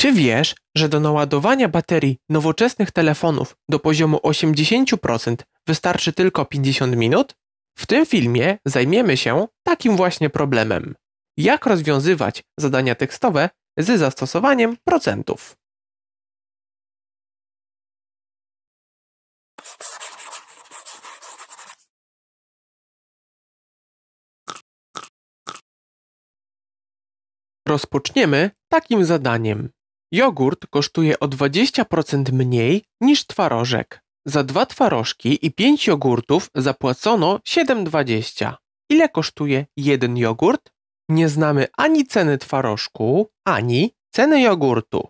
Czy wiesz, że do naładowania baterii nowoczesnych telefonów do poziomu 80% wystarczy tylko 50 minut? W tym filmie zajmiemy się takim właśnie problemem. Jak rozwiązywać zadania tekstowe z zastosowaniem procentów? Rozpoczniemy takim zadaniem. Jogurt kosztuje o 20% mniej niż twarożek. Za dwa twarożki i pięć jogurtów zapłacono 7,20. Ile kosztuje jeden jogurt? Nie znamy ani ceny twarożku, ani ceny jogurtu.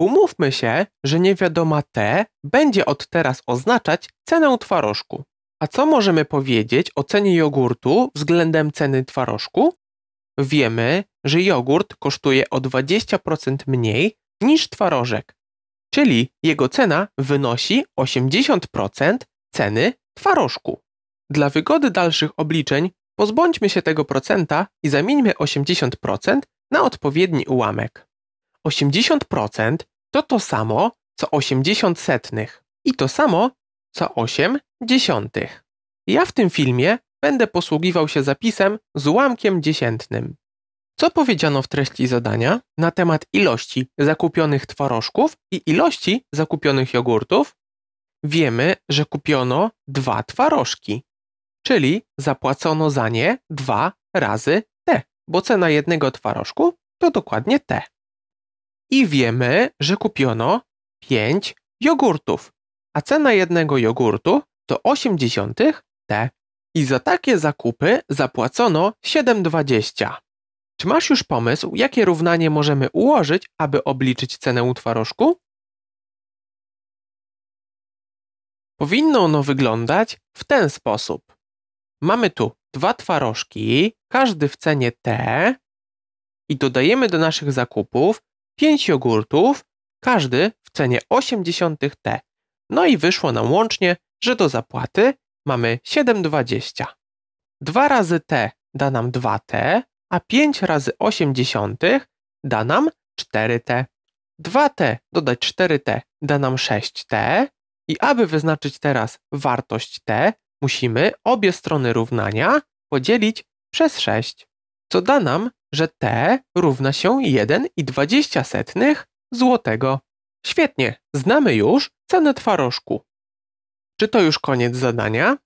Umówmy się, że niewiadoma T będzie od teraz oznaczać cenę twarożku. A co możemy powiedzieć o cenie jogurtu względem ceny twarożku? Wiemy, że jogurt kosztuje o 20% mniej niż twarożek, czyli jego cena wynosi 80% ceny twarożku. Dla wygody dalszych obliczeń pozbądźmy się tego procenta i zamieńmy 80% na odpowiedni ułamek. 80% to to samo co 80 setnych i to samo co 8 dziesiątych. Ja w tym filmie będę posługiwał się zapisem z ułamkiem dziesiętnym. Co powiedziano w treści zadania na temat ilości zakupionych twarożków i ilości zakupionych jogurtów? Wiemy, że kupiono dwa twarożki, czyli zapłacono za nie dwa razy T, bo cena jednego twarożku to dokładnie T. I wiemy, że kupiono 5 jogurtów, a cena jednego jogurtu to 80 T. I za takie zakupy zapłacono 7,20. Czy masz już pomysł, jakie równanie możemy ułożyć, aby obliczyć cenę utworoszku? Powinno ono wyglądać w ten sposób. Mamy tu dwa twarożki, każdy w cenie T i dodajemy do naszych zakupów 5 jogurtów, każdy w cenie 80 T. No i wyszło nam łącznie, że do zapłaty mamy 7,20. 2 razy T da nam 2T, a 5 razy 8 dziesiątych da nam 4t. 2t dodać 4t da nam 6t i aby wyznaczyć teraz wartość t, musimy obie strony równania podzielić przez 6, co da nam, że t równa się 1,20 złotego. Świetnie, znamy już cenę twarożku. Czy to już koniec zadania?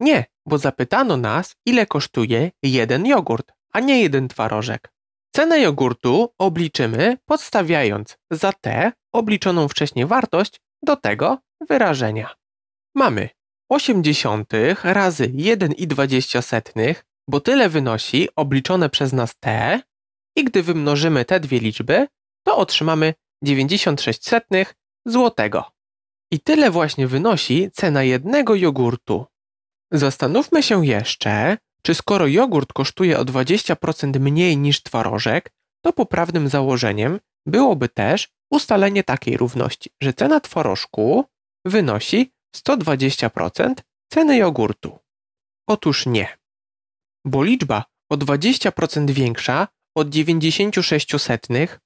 Nie, bo zapytano nas, ile kosztuje jeden jogurt a nie jeden twarożek. Cenę jogurtu obliczymy podstawiając za t obliczoną wcześniej wartość do tego wyrażenia. Mamy 80 razy 1,20, bo tyle wynosi obliczone przez nas t i gdy wymnożymy te dwie liczby, to otrzymamy 96 setnych złotego. I tyle właśnie wynosi cena jednego jogurtu. Zastanówmy się jeszcze, czy skoro jogurt kosztuje o 20% mniej niż twarożek, to poprawnym założeniem byłoby też ustalenie takiej równości, że cena twarożku wynosi 120% ceny jogurtu. Otóż nie, bo liczba o 20% większa od 96 setnych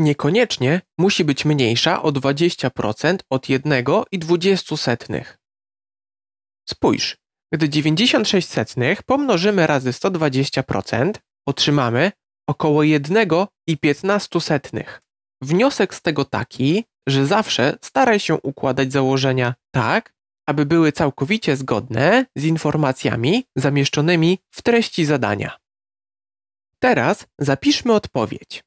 niekoniecznie musi być mniejsza o 20% od 1,20. Spójrz, gdy 96 setnych pomnożymy razy 120%, otrzymamy około 1,15 setnych. Wniosek z tego taki, że zawsze staraj się układać założenia tak, aby były całkowicie zgodne z informacjami zamieszczonymi w treści zadania. Teraz zapiszmy odpowiedź.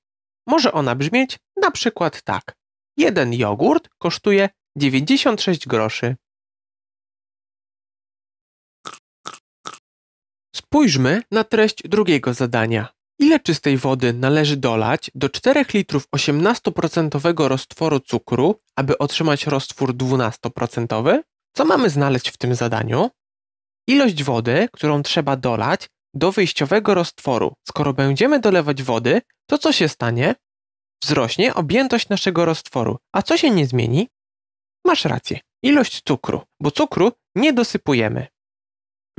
Może ona brzmieć na przykład tak. Jeden jogurt kosztuje 96 groszy. Spójrzmy na treść drugiego zadania. Ile czystej wody należy dolać do 4 litrów 18% roztworu cukru, aby otrzymać roztwór 12%? Co mamy znaleźć w tym zadaniu? Ilość wody, którą trzeba dolać do wyjściowego roztworu. Skoro będziemy dolewać wody, to co się stanie? Wzrośnie objętość naszego roztworu. A co się nie zmieni? Masz rację. Ilość cukru, bo cukru nie dosypujemy.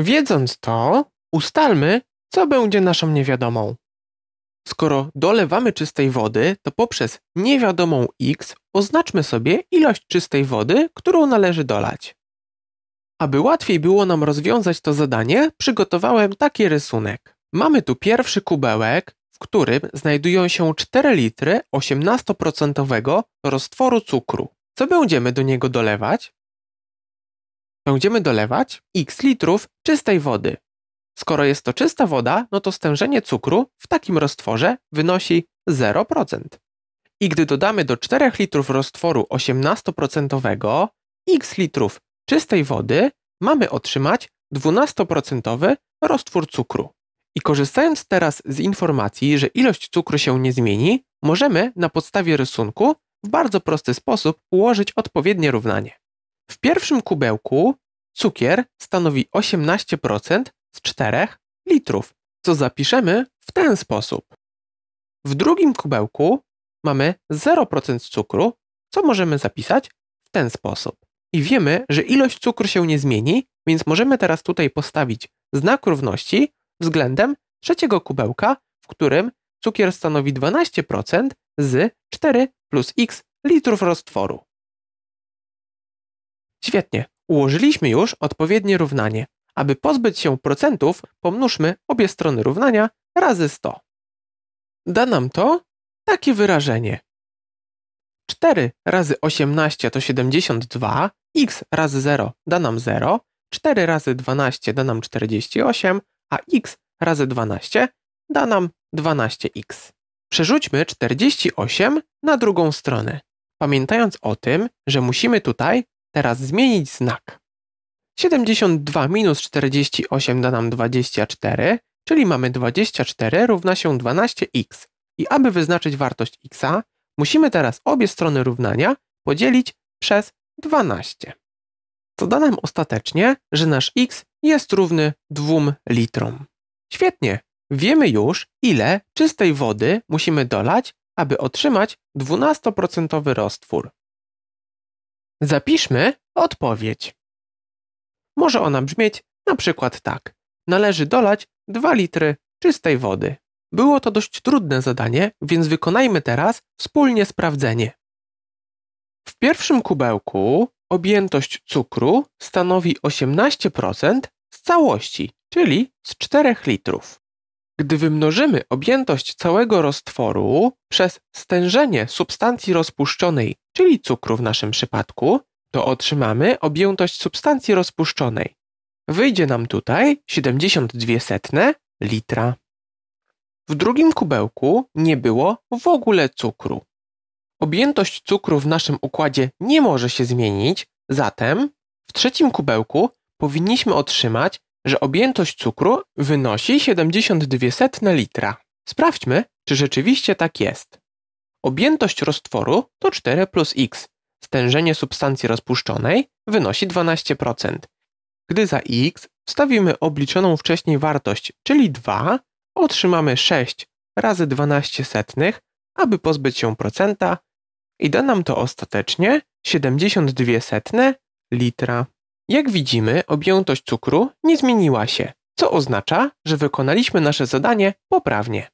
Wiedząc to, Ustalmy, co będzie naszą niewiadomą. Skoro dolewamy czystej wody, to poprzez niewiadomą x oznaczmy sobie ilość czystej wody, którą należy dolać. Aby łatwiej było nam rozwiązać to zadanie, przygotowałem taki rysunek. Mamy tu pierwszy kubełek, w którym znajdują się 4 litry 18% roztworu cukru. Co będziemy do niego dolewać? Będziemy dolewać x litrów czystej wody. Skoro jest to czysta woda, no to stężenie cukru w takim roztworze wynosi 0%. I gdy dodamy do 4 litrów roztworu 18% x litrów czystej wody, mamy otrzymać 12% roztwór cukru. I korzystając teraz z informacji, że ilość cukru się nie zmieni, możemy na podstawie rysunku w bardzo prosty sposób ułożyć odpowiednie równanie. W pierwszym kubełku cukier stanowi 18% z 4 litrów, co zapiszemy w ten sposób. W drugim kubełku mamy 0% cukru, co możemy zapisać w ten sposób. I wiemy, że ilość cukru się nie zmieni, więc możemy teraz tutaj postawić znak równości względem trzeciego kubełka, w którym cukier stanowi 12% z 4 plus x litrów roztworu. Świetnie, ułożyliśmy już odpowiednie równanie. Aby pozbyć się procentów, pomnóżmy obie strony równania razy 100. Da nam to takie wyrażenie. 4 razy 18 to 72, x razy 0 da nam 0, 4 razy 12 da nam 48, a x razy 12 da nam 12x. Przerzućmy 48 na drugą stronę, pamiętając o tym, że musimy tutaj teraz zmienić znak. 72 minus 48 da nam 24, czyli mamy 24 równa się 12x. I aby wyznaczyć wartość x, musimy teraz obie strony równania podzielić przez 12. To da nam ostatecznie, że nasz x jest równy 2 litrom. Świetnie! Wiemy już, ile czystej wody musimy dolać, aby otrzymać 12% roztwór. Zapiszmy odpowiedź. Może ona brzmieć na przykład tak. Należy dolać 2 litry czystej wody. Było to dość trudne zadanie, więc wykonajmy teraz wspólnie sprawdzenie. W pierwszym kubełku objętość cukru stanowi 18% z całości, czyli z 4 litrów. Gdy wymnożymy objętość całego roztworu przez stężenie substancji rozpuszczonej, czyli cukru w naszym przypadku, to otrzymamy objętość substancji rozpuszczonej. Wyjdzie nam tutaj 72 setne litra. W drugim kubełku nie było w ogóle cukru. Objętość cukru w naszym układzie nie może się zmienić, zatem w trzecim kubełku powinniśmy otrzymać, że objętość cukru wynosi 72 setne litra. Sprawdźmy, czy rzeczywiście tak jest. Objętość roztworu to 4 plus x, stężenie substancji rozpuszczonej wynosi 12%. Gdy za x wstawimy obliczoną wcześniej wartość, czyli 2, otrzymamy 6 razy 12 setnych, aby pozbyć się procenta i da nam to ostatecznie 72 setne litra. Jak widzimy, objętość cukru nie zmieniła się, co oznacza, że wykonaliśmy nasze zadanie poprawnie.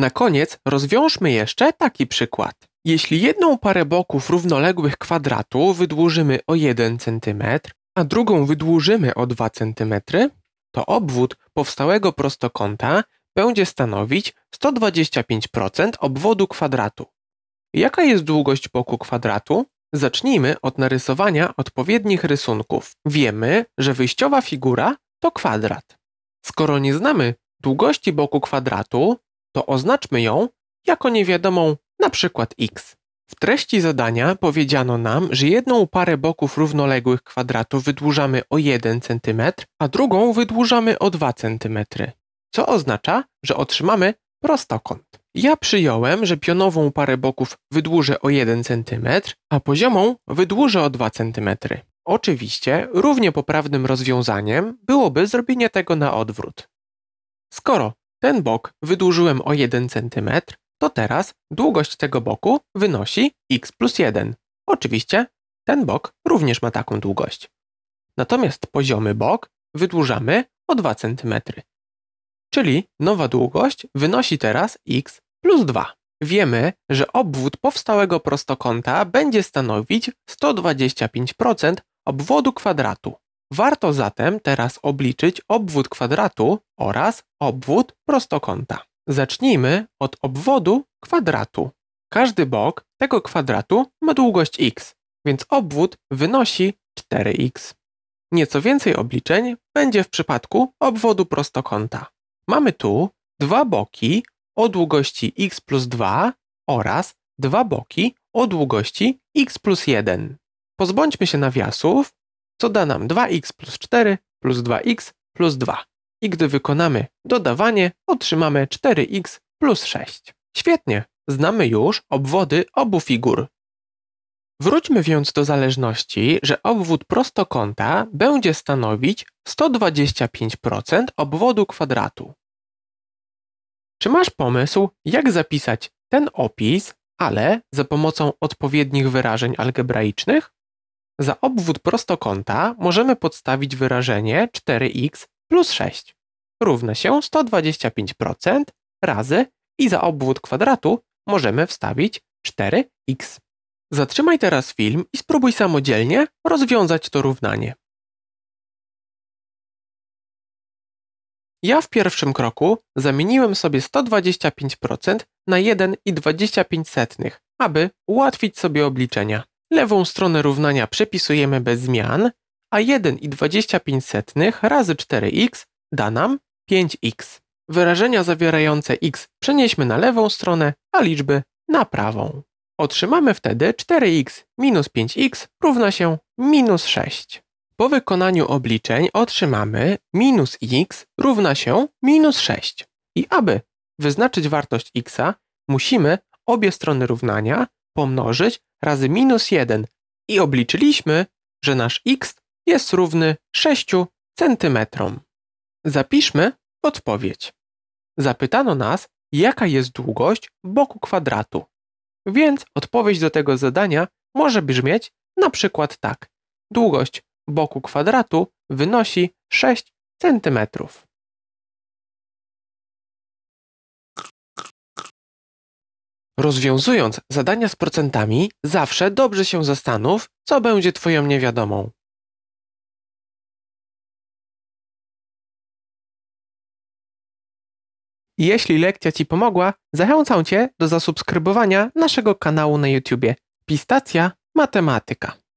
Na koniec rozwiążmy jeszcze taki przykład. Jeśli jedną parę boków równoległych kwadratu wydłużymy o 1 cm, a drugą wydłużymy o 2 cm, to obwód powstałego prostokąta będzie stanowić 125% obwodu kwadratu. Jaka jest długość boku kwadratu? Zacznijmy od narysowania odpowiednich rysunków. Wiemy, że wyjściowa figura to kwadrat. Skoro nie znamy długości boku kwadratu, to oznaczmy ją jako niewiadomą na przykład x. W treści zadania powiedziano nam, że jedną parę boków równoległych kwadratu wydłużamy o 1 cm, a drugą wydłużamy o 2 cm, co oznacza, że otrzymamy prostokąt. Ja przyjąłem, że pionową parę boków wydłużę o 1 cm, a poziomą wydłużę o 2 cm. Oczywiście równie poprawnym rozwiązaniem byłoby zrobienie tego na odwrót. Skoro ten bok wydłużyłem o 1 cm, to teraz długość tego boku wynosi x plus 1. Oczywiście ten bok również ma taką długość. Natomiast poziomy bok wydłużamy o 2 cm. Czyli nowa długość wynosi teraz x plus 2. Wiemy, że obwód powstałego prostokąta będzie stanowić 125% obwodu kwadratu. Warto zatem teraz obliczyć obwód kwadratu oraz obwód prostokąta. Zacznijmy od obwodu kwadratu. Każdy bok tego kwadratu ma długość x, więc obwód wynosi 4x. Nieco więcej obliczeń będzie w przypadku obwodu prostokąta. Mamy tu dwa boki o długości x plus 2 oraz dwa boki o długości x plus 1. Pozbądźmy się nawiasów co da nam 2x plus 4 plus 2x plus 2. I gdy wykonamy dodawanie, otrzymamy 4x plus 6. Świetnie, znamy już obwody obu figur. Wróćmy więc do zależności, że obwód prostokąta będzie stanowić 125% obwodu kwadratu. Czy masz pomysł, jak zapisać ten opis, ale za pomocą odpowiednich wyrażeń algebraicznych? Za obwód prostokąta możemy podstawić wyrażenie 4x plus 6 równa się 125% razy i za obwód kwadratu możemy wstawić 4x. Zatrzymaj teraz film i spróbuj samodzielnie rozwiązać to równanie. Ja w pierwszym kroku zamieniłem sobie 125% na 1,25, aby ułatwić sobie obliczenia. Lewą stronę równania przepisujemy bez zmian, a 1,25 razy 4x da nam 5x. Wyrażenia zawierające x przenieśmy na lewą stronę, a liczby na prawą. Otrzymamy wtedy 4x minus 5x równa się minus 6. Po wykonaniu obliczeń otrzymamy minus x równa się minus 6. I aby wyznaczyć wartość x, musimy obie strony równania pomnożyć razy minus 1 i obliczyliśmy, że nasz x jest równy 6 cm. Zapiszmy odpowiedź. Zapytano nas, jaka jest długość boku kwadratu. Więc odpowiedź do tego zadania może brzmieć na przykład tak. Długość boku kwadratu wynosi 6 cm. Rozwiązując zadania z procentami, zawsze dobrze się zastanów, co będzie Twoją niewiadomą. Jeśli lekcja Ci pomogła, zachęcam Cię do zasubskrybowania naszego kanału na YouTube Pistacja Matematyka.